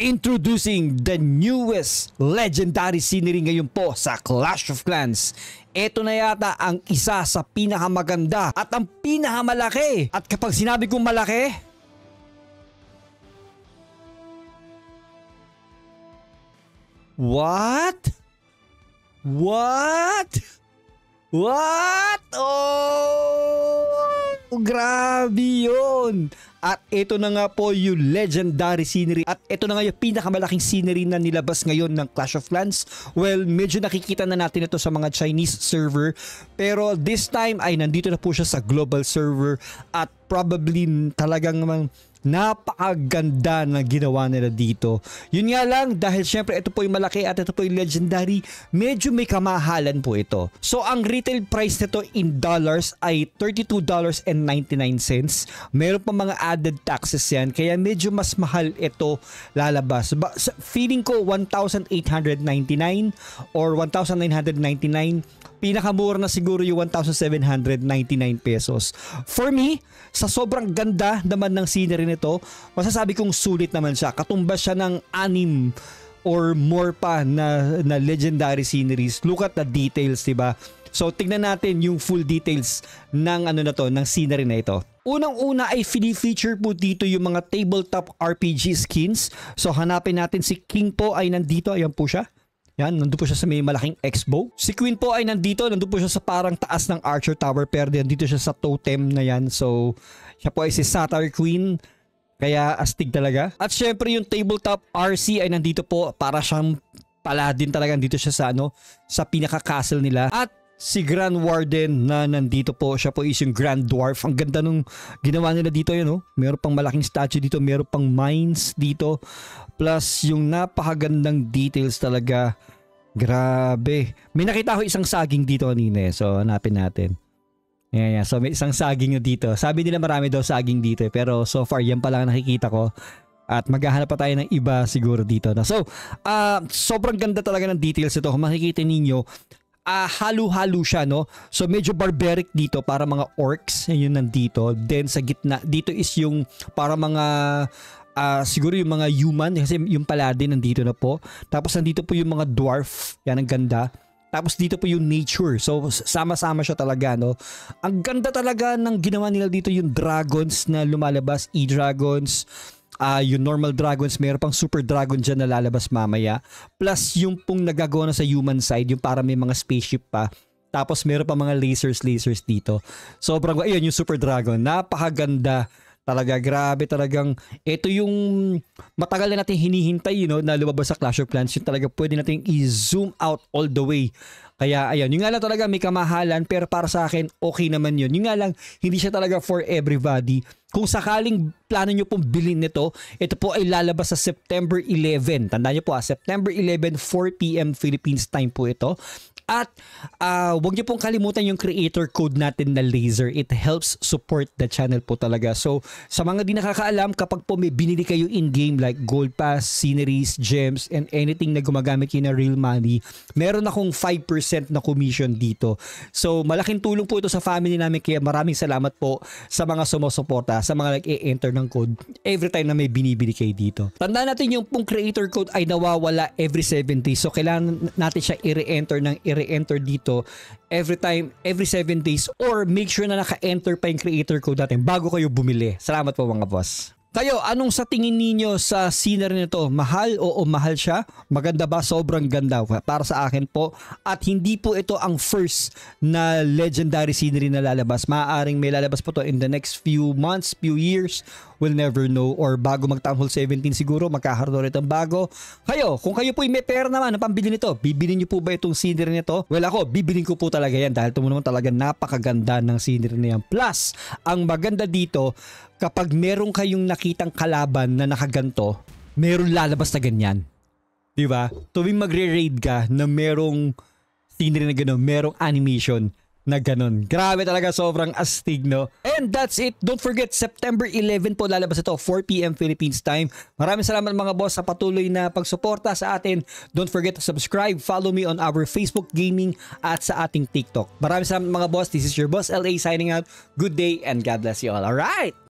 Introducing the newest legendary scenery ngayon po sa Clash of Clans. Ito na yata ang isa sa pinakamaganda at ang pinakamalaki. At kapag sinabi kong malaki, What? What? What? Oh! Oh, grabe yun! At ito na nga po yung legendary scenery at ito na nga yung pinakamalaking scenery na nilabas ngayon ng Clash of Clans. Well, medyo nakikita na natin ito sa mga Chinese server pero this time ay nandito na po siya sa global server at probably talagang mang Napakaganda ng ginawa nila dito. Yun nga lang, dahil syempre ito po yung malaki at ito po yung legendary, medyo may kamahalan po ito. So ang retail price nito in dollars ay $32.99. Meron pa mga added taxes yan, kaya medyo mas mahal ito lalabas. feeling ko 1,899 or 1,999 Pinakamura na siguro yung 1,799 pesos. For me, sa sobrang ganda naman ng scenery nito, masasabi kong sulit naman siya. Katumbas siya ng anim or more pa na, na legendary sceneries. Look at the details, di ba? So tignan natin yung full details ng ano na to, ng scenery na ito. Unang-una ay feature po dito yung mga tabletop RPG skins. So hanapin natin si King po ay nandito, ayan po siya. Yan, nandun po siya sa may malaking expo. Si Queen po ay nandito, nandun po siya sa parang taas ng Archer Tower pero nandito siya sa totem na yan. So, siya po ay si Satar Queen. Kaya astig talaga. At syempre yung tabletop RC ay nandito po para siyang paladin talaga dito siya sa ano sa pinaka castle nila. At si Grand Warden na nandito po. Siya po is yung Grand Dwarf. Ang ganda nung ginawa nila dito yun. Oh. Meron pang malaking statue dito. Meron pang mines dito. Plus yung napakagandang details talaga. Grabe. May nakita ko isang saging dito kanina. Eh. So hanapin natin. Yeah, yeah. So may isang saging dito. Sabi nila marami daw saging dito. Eh. Pero so far yan pa lang nakikita ko. At maghahanap pa tayo ng iba siguro dito. Na. So, uh, sobrang ganda talaga ng details ito. Kung makikita ninyo, uh, halu-halu siya no. So medyo barbaric dito para mga orcs yun nandito. Then sa gitna dito is yung para mga uh, siguro yung mga human kasi yung paladin nandito na po. Tapos nandito po yung mga dwarf. Yan ang ganda. Tapos dito po yung nature. So sama-sama siya talaga no. Ang ganda talaga ng ginawa nila dito yung dragons na lumalabas, e-dragons uh, yung normal dragons, meron pang super dragon dyan na lalabas mamaya. Plus yung pong nagagawa na sa human side, yung para may mga spaceship pa. Tapos meron pa mga lasers, lasers dito. Sobrang, ayun yung super dragon. Napakaganda talaga grabe talagang ito yung matagal na natin hinihintay you know, na lumabas sa Clash of Clans yung talaga pwede natin i-zoom out all the way kaya ayun, yung nga lang talaga may kamahalan pero para sa akin okay naman yun. Yung nga lang hindi siya talaga for everybody. Kung sakaling plano nyo pong bilhin nito, ito po ay lalabas sa September 11. Tandaan nyo po ha, ah, September 11, 4pm Philippines time po ito. At uh, ah, wag niyo pong kalimutan yung creator code natin na laser. It helps support the channel po talaga. So sa mga di nakakaalam, kapag po may binili kayo in-game like gold pass, sceneries, gems, and anything na gumagamit kayo na real money, meron akong 5% na commission dito. So malaking tulong po ito sa family namin kaya maraming salamat po sa mga sumusuporta, sa mga nag-e-enter ng code every time na may binibili kayo dito. Tandaan natin yung pong creator code ay nawawala every 70. So kailangan natin siya i-re-enter ng i nagre-enter dito every time, every 7 days or make sure na naka-enter pa yung creator code natin bago kayo bumili. Salamat po mga boss. Kayo, anong sa tingin ninyo sa scenery nito? Mahal o mahal siya? Maganda ba? Sobrang ganda para sa akin po. At hindi po ito ang first na legendary scenery na lalabas. Maaaring may lalabas po to in the next few months, few years. We'll never know. Or bago magtaong Hall 17 siguro, magkakaroon ulit ang bago. Kayo, kung kayo po may pera naman na pambili nito, bibili nyo po ba itong scenery nito? Well ako, bibili ko po talaga yan dahil ito naman talaga napakaganda ng scenery na yan. Plus, ang maganda dito, kapag meron kayong nakitang kalaban na nakaganto, meron lalabas na ganyan. Di ba? Tuwing magre-raid ka na merong scenery na ganun, merong animation na ganun. Grabe talaga, sobrang astig, no? And that's it. Don't forget, September 11 po lalabas ito, 4pm Philippines time. Maraming salamat mga boss sa patuloy na pagsuporta sa atin. Don't forget to subscribe, follow me on our Facebook gaming at sa ating TikTok. Maraming salamat mga boss. This is your boss LA signing out. Good day and God bless you all. Alright!